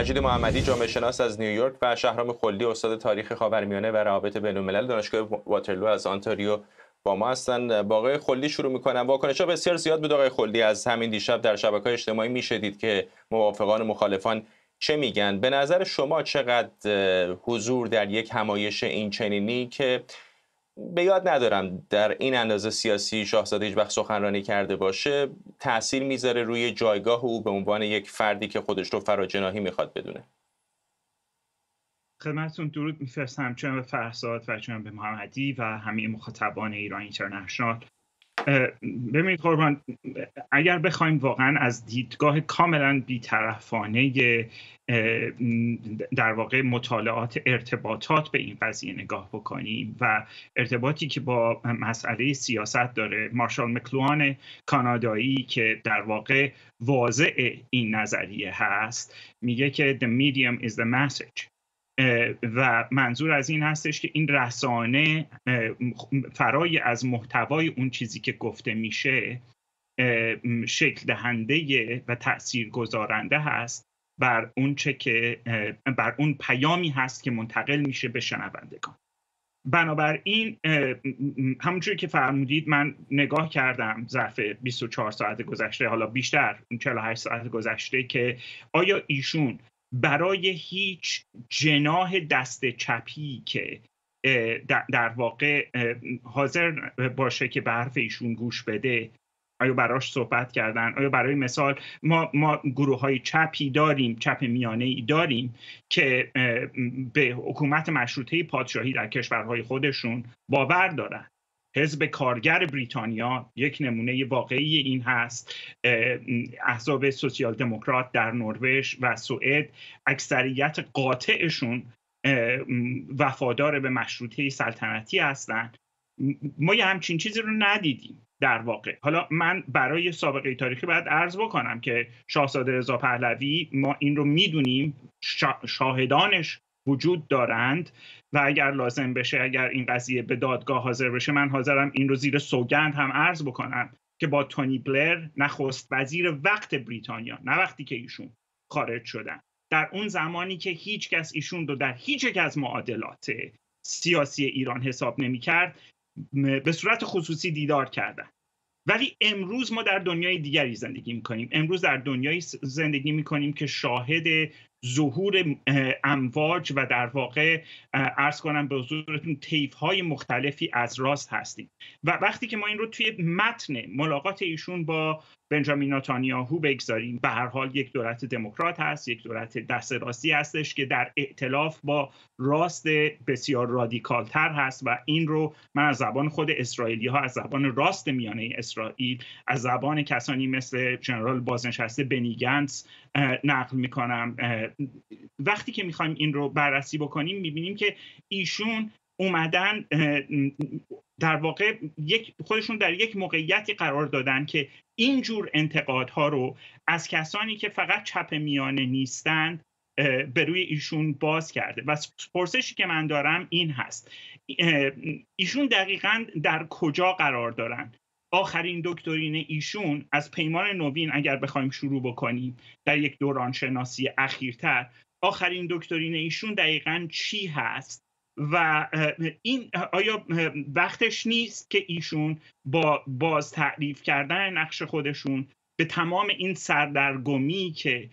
مجید محمدی جامعه شناس از نیویورک و شهرام خلدی استاد تاریخ خاورمیانه و روابط الملل دانشگاه واترلو از آنتاریو با ما هستن با آقای خلدی شروع میکنم ها بسیار زیاد بود آقای خلدی از همین دیشب در شبکه های اجتماعی میشدید که موافقان و مخالفان چه میگن به نظر شما چقدر حضور در یک همایش اینچنینی که به یاد ندارم در این اندازه سیاسی شاهزاده هیچ وقت سخنرانی کرده باشه تاثیر میذاره روی جایگاه او به عنوان یک فردی که خودش رو فراجناهی میخواد بدونه خدمتتون درود میفرستم چون به فرساد و چون به محمدی و همه مخاطبان ایران اینترنشنال ببینید قربان اگر بخوایم واقعا از دیدگاه کاملا بیطرفانه در واقع مطالعات ارتباطات به این قضیه نگاه بکنیم و ارتباطی که با مسئله سیاست داره مارشال مکلوان کانادایی که در واقع واضع این نظریه هست میگه که the medium is the message و منظور از این هستش که این رسانه فرای از محتوای اون چیزی که گفته میشه شکل دهنده و تأثیر گذارنده هست بر اون چه که بر اون پیامی هست که منتقل میشه به شنوندگان بنابراین همونجوری که فرمودید من نگاه کردم ظرف 24 ساعت گذشته حالا بیشتر 48 ساعت گذشته که آیا ایشون برای هیچ جناه دست چپی که در واقع حاضر باشه که به حرف ایشون گوش بده آیا براش صحبت کردن آیا برای مثال ما, ما گروه های چپی داریم چپ میانه ای داریم که به حکومت مشروطه پادشاهی در کشورهای خودشون باور دارن حزب کارگر بریتانیا یک نمونه واقعی این هست احزاب سوسیال دموکرات در نروژ و سوئد اکثریت قاطعشون وفادار به مشروطه سلطنتی هستند ما یه همچین چیزی رو ندیدیم در واقع حالا من برای سابقه تاریخی باید عرض بکنم که شاهزاده رضا پهلوی ما این رو میدونیم شاهدانش وجود دارند و اگر لازم بشه اگر این قضیه به دادگاه حاضر بشه من حاضرم این رو زیر سوگند هم عرض بکنم که با تونی بلر نخست وزیر وقت بریتانیا نه وقتی که ایشون خارج شدن در اون زمانی که هیچ کس ایشون رو در هیچ یک از معادلات سیاسی ایران حساب نمیکرد به صورت خصوصی دیدار کردن ولی امروز ما در دنیای دیگری زندگی می کنیم امروز در دنیای زندگی میکنیم که شاهد ظهور امواج و در واقع ارز کنم به حضورتون تیف های مختلفی از راست هستیم و وقتی که ما این رو توی متن ملاقات ایشون با بنجامین نتانیاهو بگذاریم به هر حال یک دولت دموکرات هست یک دولت دست راستی هستش که در ائتلاف با راست بسیار رادیکالتر هست و این رو من از زبان خود اسرائیلی ها از زبان راست میانه اسرائیل از زبان کسانی مثل جنرال بازنشسته بنیگنس نقل میکنم وقتی که میخوایم این رو بررسی بکنیم میبینیم که ایشون اومدن در واقع یک خودشون در یک موقعیتی قرار دادن که اینجور انتقادها رو از کسانی که فقط چپ میانه نیستند به روی ایشون باز کرده و پرسشی که من دارم این هست ایشون دقیقا در کجا قرار دارن آخرین دکترین ایشون از پیمان نوین اگر بخوایم شروع بکنیم در یک دوران شناسی اخیرتر آخرین دکترین ایشون دقیقا چی هست و این آیا وقتش نیست که ایشون با باز تعریف کردن نقش خودشون به تمام این سردرگمی که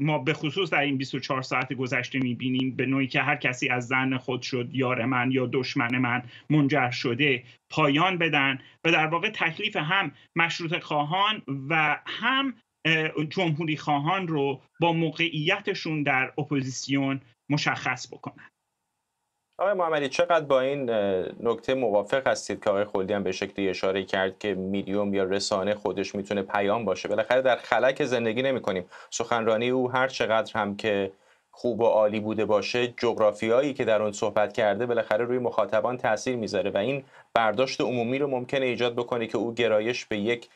ما به خصوص در این 24 ساعت گذشته میبینیم به نوعی که هر کسی از زن خود شد یار من یا دشمن من منجر شده پایان بدن و در واقع تکلیف هم مشروط خواهان و هم جمهوری خواهان رو با موقعیتشون در اپوزیسیون مشخص بکنن آقای محمدی چقدر با این نکته موافق هستید که آقای خلدی هم به شکلی اشاره کرد که میدیوم یا رسانه خودش میتونه پیام باشه بالاخره در خلک زندگی نمی کنیم سخنرانی او هر چقدر هم که خوب و عالی بوده باشه جغرافیایی که در اون صحبت کرده بالاخره روی مخاطبان تاثیر میذاره و این برداشت عمومی رو ممکنه ایجاد بکنه که او گرایش به یک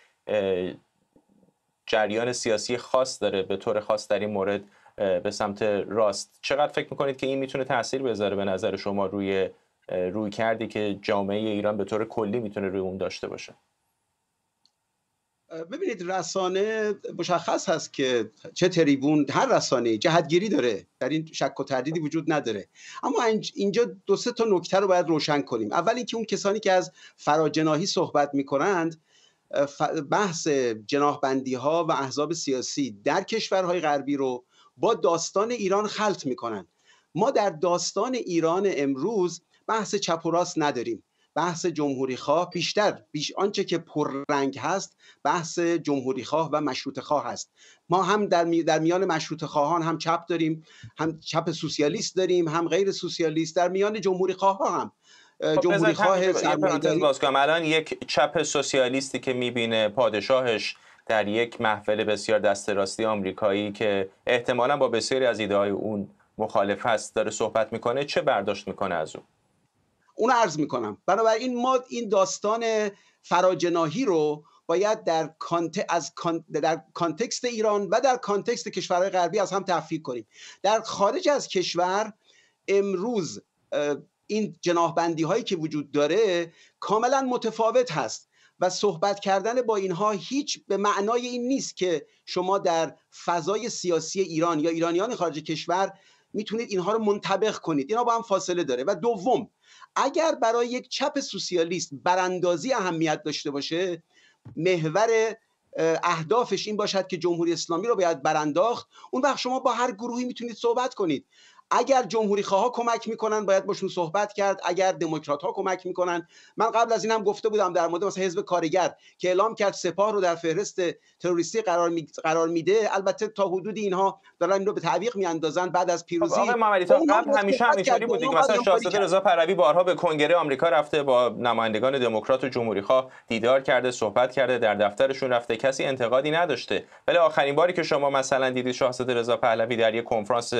جریان سیاسی خاص داره به طور خاص در این مورد به سمت راست چقدر فکر میکنید که این میتونه تاثیر بذاره به نظر شما روی روی کردی که جامعه ایران به طور کلی میتونه روی اون داشته باشه ببینید رسانه مشخص هست که چه تریبون هر رسانه جهتگیری داره در این شک و تردیدی وجود نداره اما اینجا دو سه تا نکته رو باید روشن کنیم اول اینکه اون کسانی که از فراجناهی صحبت میکنند بحث جناهبندی ها و احزاب سیاسی در کشورهای غربی رو با داستان ایران خلط میکنن ما در داستان ایران امروز بحث چپ و راست نداریم بحث جمهوری خواه بیشتر بیش آنچه که پررنگ هست بحث جمهوری خواه و مشروط خواه هست ما هم در, در میان مشروط خواهان هم چپ داریم هم چپ سوسیالیست داریم هم غیر سوسیالیست در میان جمهوری خب، خواه هم جمهوری خواه باز الان یک چپ سوسیالیستی که میبینه پادشاهش در یک محفل بسیار دست راستی آمریکایی که احتمالا با بسیاری از ایده های اون مخالف هست داره صحبت میکنه چه برداشت میکنه از اون اون عرض میکنم بنابراین ما این داستان فراجناهی رو باید در, کانت... از در کانتکست ایران و در کانتکست کشورهای غربی از هم تفکیک کنیم در خارج از کشور امروز این جناهبندی هایی که وجود داره کاملا متفاوت هست و صحبت کردن با اینها هیچ به معنای این نیست که شما در فضای سیاسی ایران یا ایرانیان خارج کشور میتونید اینها رو منطبق کنید اینا با هم فاصله داره و دوم اگر برای یک چپ سوسیالیست براندازی اهمیت داشته باشه محور اهدافش این باشد که جمهوری اسلامی رو باید برانداخت اون وقت شما با هر گروهی میتونید صحبت کنید اگر جمهوری خواه ها کمک میکنن باید باشون صحبت کرد اگر دموکرات ها کمک میکنن من قبل از اینم گفته بودم در مورد مثلا حزب کارگر که اعلام کرد سپاه رو در فهرست تروریستی قرار می... میده البته تا حدودی اینها دارن این رو به تعویق میاندازن بعد از خب، پیروزی آقای محمدی قبل همیشه بود مثلا شاهزاده رضا پهلوی بارها به کنگره آمریکا رفته با نمایندگان دموکرات و جمهوری خواه دیدار کرده صحبت کرده در دفترشون رفته کسی انتقادی نداشته ولی آخرین باری که شما مثلا دیدید شاهزاده رضا پهلوی در یک کنفرانس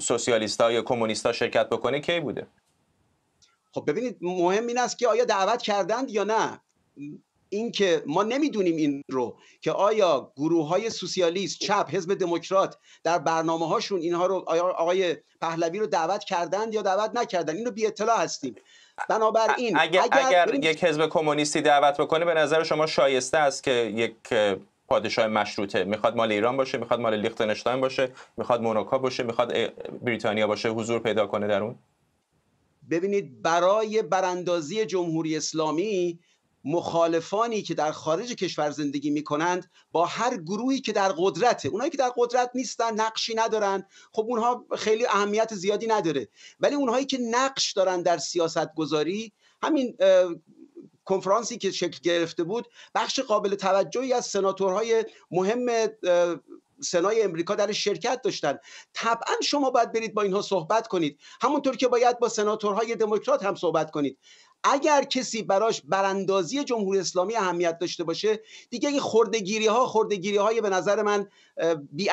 سوسیالیستا یا کمونیستا شرکت بکنه کی بوده خب ببینید مهم این است که آیا دعوت کردند یا نه اینکه ما نمیدونیم این رو که آیا گروه های سوسیالیست چپ حزب دموکرات در برنامه هاشون اینها رو آیا آقای پهلوی رو دعوت کردند یا دعوت نکردند اینو بی اطلاع هستیم بنابراین اگر, اگر یک حزب کمونیستی دعوت بکنه به نظر شما شایسته است که یک پادشاه مشروطه میخواد مال ایران باشه میخواد مال لیختنشتاین باشه میخواد موناکا باشه میخواد بریتانیا باشه حضور پیدا کنه در اون ببینید برای براندازی جمهوری اسلامی مخالفانی که در خارج کشور زندگی می کنند با هر گروهی که در قدرته اونایی که در قدرت نیستن نقشی ندارن خب اونها خیلی اهمیت زیادی نداره ولی اونهایی که نقش دارن در سیاست گذاری همین کنفرانسی که شکل گرفته بود بخش قابل توجهی از سناتورهای مهم سنای امریکا در شرکت داشتن طبعا شما باید برید با اینها صحبت کنید همونطور که باید با سناتورهای دموکرات هم صحبت کنید اگر کسی براش براندازی جمهوری اسلامی اهمیت داشته باشه دیگه این خردگیری ها خردگیری های به نظر من بی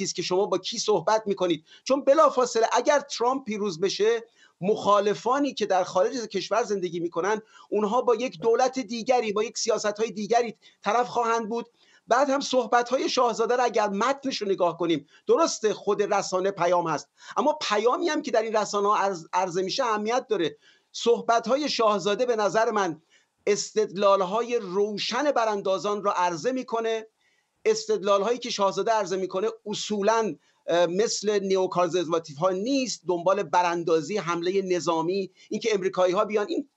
است که شما با کی صحبت میکنید چون بلافاصله اگر ترامپ پیروز بشه مخالفانی که در خارج از کشور زندگی میکنن اونها با یک دولت دیگری با یک سیاست های دیگری طرف خواهند بود بعد هم صحبت های شاهزاده را اگر متنش رو نگاه کنیم درسته خود رسانه پیام هست اما پیامی هم که در این رسانه ها عرضه میشه اهمیت داره صحبت های شاهزاده به نظر من استدلال های روشن براندازان را عرضه میکنه استدلال هایی که شاهزاده عرضه میکنه اصولا مثل نیوکانزرواتیو ها نیست دنبال براندازی حمله نظامی اینکه امریکایی ها بیان این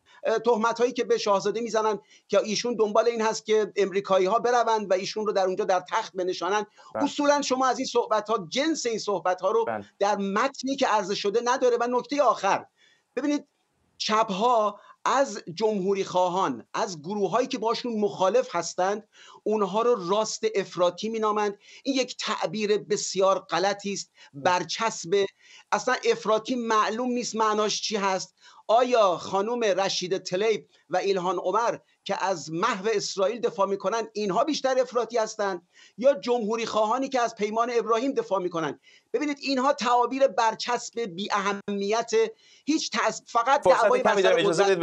تهمت هایی که به شاهزاده میزنن که ایشون دنبال این هست که امریکایی ها بروند و ایشون رو در اونجا در تخت بنشانن اصولاً بله. اصولا شما از این صحبت ها جنس این صحبت ها رو بله. در متنی که عرضه شده نداره و نکته آخر ببینید چپ ها از جمهوری خواهان از گروه هایی که باشون مخالف هستند اونها رو راست افراطی مینامند این یک تعبیر بسیار غلطی است برچسب اصلا افراطی معلوم نیست معناش چی هست آیا خانم رشید تلیب و ایلهان عمر که از محو اسرائیل دفاع میکنن اینها بیشتر افراطی هستند یا جمهوری خواهانی که از پیمان ابراهیم دفاع میکنن ببینید اینها تعابیر برچسب بی اهمیت هیچ فقط دعوای اجازه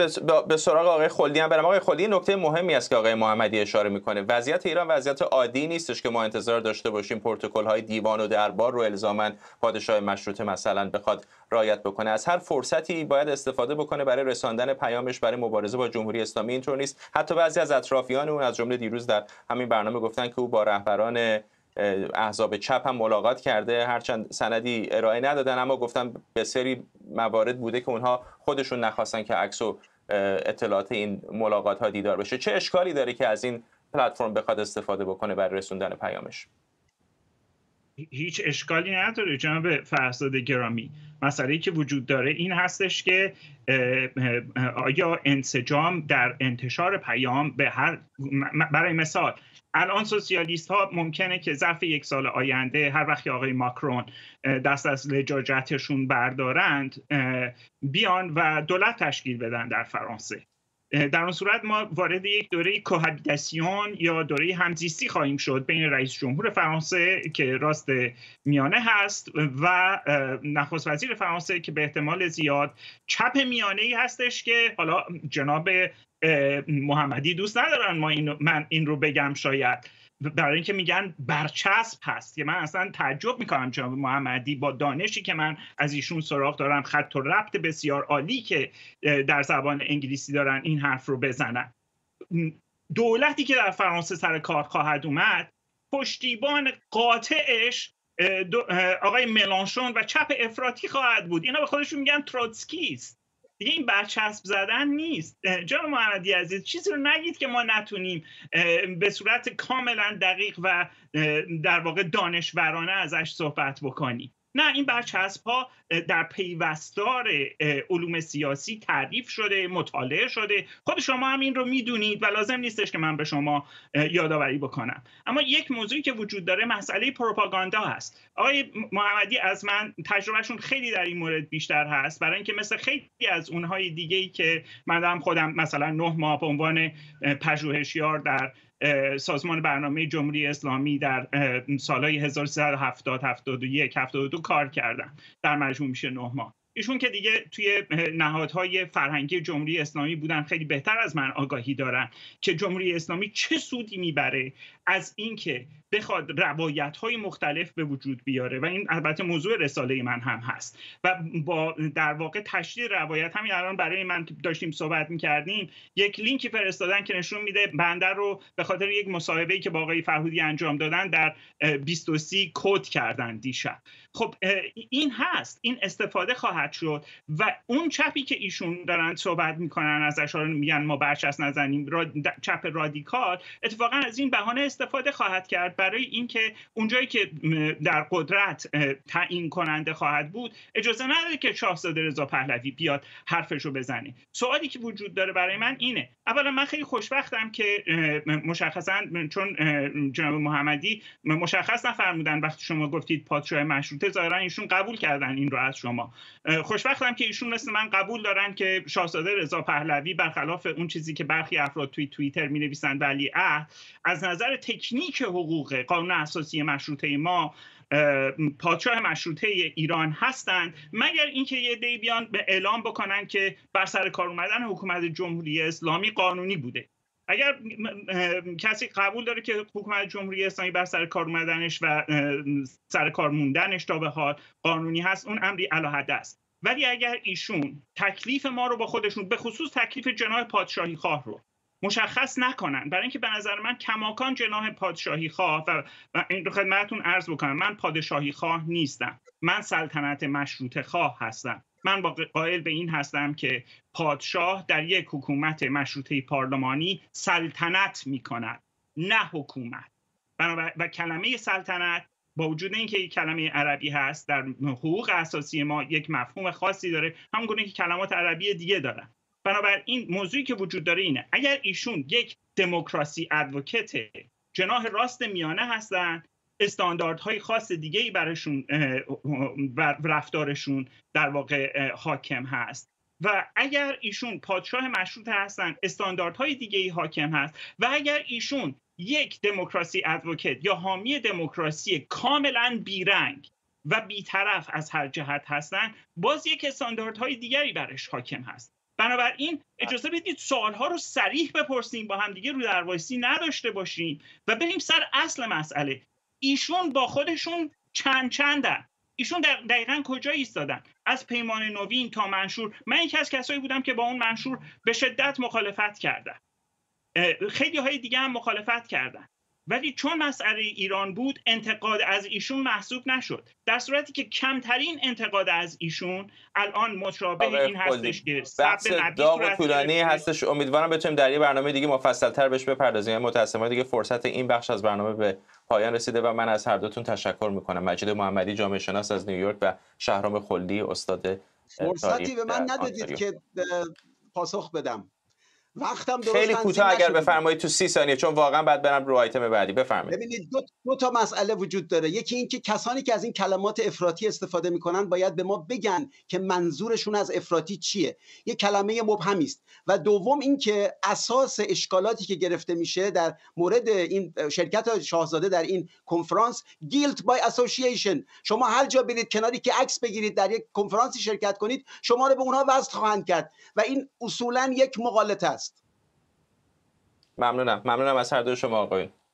به سراغ آقای خلدی هم برم آقای خلدی نکته مهمی است که آقای محمدی اشاره میکنه وضعیت ایران وضعیت عادی نیستش که ما انتظار داشته باشیم پروتکل های دیوان و دربار رو الزاما پادشاه مشروطه مثلا بخواد رایت بکنه از هر فرصتی باید استفاده بکنه برای رساندن پیامش برای مبارزه با جمهوری اسلامی اینطور نیست حتی بعضی از اطرافیان اون از جمله دیروز در همین برنامه گفتن که او با رهبران احزاب چپ هم ملاقات کرده هرچند سندی ارائه ندادن اما گفتن به سری موارد بوده که اونها خودشون نخواستن که عکس و اطلاعات این ملاقات ها دیدار بشه چه اشکالی داره که از این پلتفرم بخواد استفاده بکنه برای رسوندن پیامش هیچ اشکالی نداره جناب فرزاد گرامی مسئله که وجود داره این هستش که آیا انسجام در انتشار پیام به هر برای مثال الان سوسیالیست ها ممکنه که ظرف یک سال آینده هر وقت آقای ماکرون دست از لجاجتشون بردارند بیان و دولت تشکیل بدن در فرانسه در آن صورت ما وارد یک دوره کوهابیتاسیون یا دوره همزیستی خواهیم شد بین رئیس جمهور فرانسه که راست میانه هست و نخست وزیر فرانسه که به احتمال زیاد چپ میانه ای هستش که حالا جناب محمدی دوست ندارن ما این من این رو بگم شاید برای اینکه میگن برچسب هست که من اصلا تعجب میکنم جناب محمدی با دانشی که من از ایشون سراغ دارم خط و ربط بسیار عالی که در زبان انگلیسی دارن این حرف رو بزنن دولتی که در فرانسه سر کار خواهد اومد پشتیبان قاطعش آقای ملانشون و چپ افراطی خواهد بود اینا به خودشون میگن تروتسکیست دیگه این برچسب زدن نیست جان محمدی عزیز چیزی رو نگید که ما نتونیم به صورت کاملا دقیق و در واقع دانشورانه ازش صحبت بکنیم نه این برچسب ها در پیوستار علوم سیاسی تعریف شده مطالعه شده خود خب، شما هم این رو میدونید و لازم نیستش که من به شما یادآوری بکنم اما یک موضوعی که وجود داره مسئله پروپاگاندا هست آقای محمدی از من تجربهشون خیلی در این مورد بیشتر هست برای اینکه مثل خیلی از اونهای دیگه ای که من خودم مثلا نه ماه به عنوان پژوهشیار در سازمان برنامه جمهوری اسلامی در سالهای 1370 71 72 کار کردم در مجموع میشه نه ایشون که دیگه توی نهادهای فرهنگی جمهوری اسلامی بودن خیلی بهتر از من آگاهی دارن که جمهوری اسلامی چه سودی میبره از اینکه بخواد روایت های مختلف به وجود بیاره و این البته موضوع رساله من هم هست و با در واقع تشریح روایت همین الان برای من داشتیم صحبت میکردیم یک لینکی فرستادن که نشون میده بنده رو به خاطر یک مصاحبه که با آقای فرهودی انجام دادن در 23 کد کردن دیشب خب این هست این استفاده خواهد شد و اون چپی که ایشون دارن صحبت میکنن از رو میگن ما برچسب نزنیم چپ رادیکال اتفاقا از این بهانه استفاده خواهد کرد برای اینکه اونجایی که در قدرت تعیین کننده خواهد بود اجازه نداره که شاهزاده رضا پهلوی بیاد حرفش رو بزنه سوالی که وجود داره برای من اینه اولا من خیلی خوشبختم که مشخصا چون جناب محمدی مشخص نفرمودن وقتی شما گفتید پادشاه مشروطه البته ایشون قبول کردن این رو از شما خوشبختم که ایشون مثل من قبول دارن که شاهزاده رضا پهلوی برخلاف اون چیزی که برخی افراد توی توییتر می نویسند ولی از نظر تکنیک حقوق قانون اساسی مشروطه ما پادشاه مشروطه ایران هستند مگر اینکه یه دی بیان به اعلام بکنن که بر سر کار اومدن حکومت جمهوری اسلامی قانونی بوده اگر کسی قبول داره که حکومت جمهوری اسلامی بر سر کار اومدنش و سر کار موندنش تا به حال قانونی هست اون امری علاحده است ولی اگر ایشون تکلیف ما رو با خودشون به خصوص تکلیف جناه پادشاهی خواه رو مشخص نکنند. برای اینکه به نظر من کماکان جناح پادشاهی خواه و, این رو خدمتتون عرض بکنم من پادشاهی خواه نیستم من سلطنت مشروط خواه هستم من قائل به این هستم که پادشاه در یک حکومت مشروطه پارلمانی سلطنت می کند نه حکومت و کلمه سلطنت با وجود اینکه یک کلمه عربی هست در حقوق اساسی ما یک مفهوم خاصی داره همون گونه که کلمات عربی دیگه دارن بنابراین موضوعی که وجود داره اینه اگر ایشون یک دموکراسی ادوکت جناح راست میانه هستن استانداردهای خاص دیگه ای برشون بر رفتارشون در واقع حاکم هست و اگر ایشون پادشاه مشروط هستن استانداردهای دیگه ای حاکم هست و اگر ایشون یک دموکراسی ادوکت یا حامی دموکراسی کاملا بیرنگ و بیطرف از هر جهت هستند باز یک استانداردهای دیگری برش حاکم هست بنابراین اجازه بدید سوالها رو سریح بپرسیم با همدیگه رو دروایسی نداشته باشیم و بریم سر اصل مسئله ایشون با خودشون چند چندن ایشون دقیقا کجا ایستادن از پیمان نوین تا منشور من یکی از کسایی بودم که با اون منشور به شدت مخالفت کردم خیلی های دیگه هم مخالفت کردن ولی چون مسئله ایران بود انتقاد از ایشون محسوب نشد در صورتی که کمترین انتقاد از ایشون الان مشابه این هستش که بحث داغ طولانی هستش امیدوارم بتونیم در یه برنامه دیگه مفصلتر بهش بپردازیم یعنی متاسفانه دیگه فرصت این بخش از برنامه به پایان رسیده و من از هر دوتون تشکر میکنم مجید محمدی جامعه شناس از نیویورک و شهرام خلدی استاد فرصتی به من ندادید که پاسخ بدم وقتم درست خیلی کوتاه اگر بفرمایید تو سی ثانیه چون واقعا بعد برم رو آیتم بعدی بفرمایید ببینید دو, دو تا مسئله وجود داره یکی اینکه کسانی که از این کلمات افراطی استفاده میکنن باید به ما بگن که منظورشون از افراطی چیه یه کلمه مبهمی است و دوم اینکه اساس اشکالاتی که گرفته میشه در مورد این شرکت شاهزاده در این کنفرانس گیلت بای اسوسییشن شما هر جا برید کناری که عکس بگیرید در یک کنفرانسی شرکت کنید شما رو به اونها وصل خواهند کرد و این اصولا یک مغالطه است ممنونم ممنونم از هر دوی شما آقایون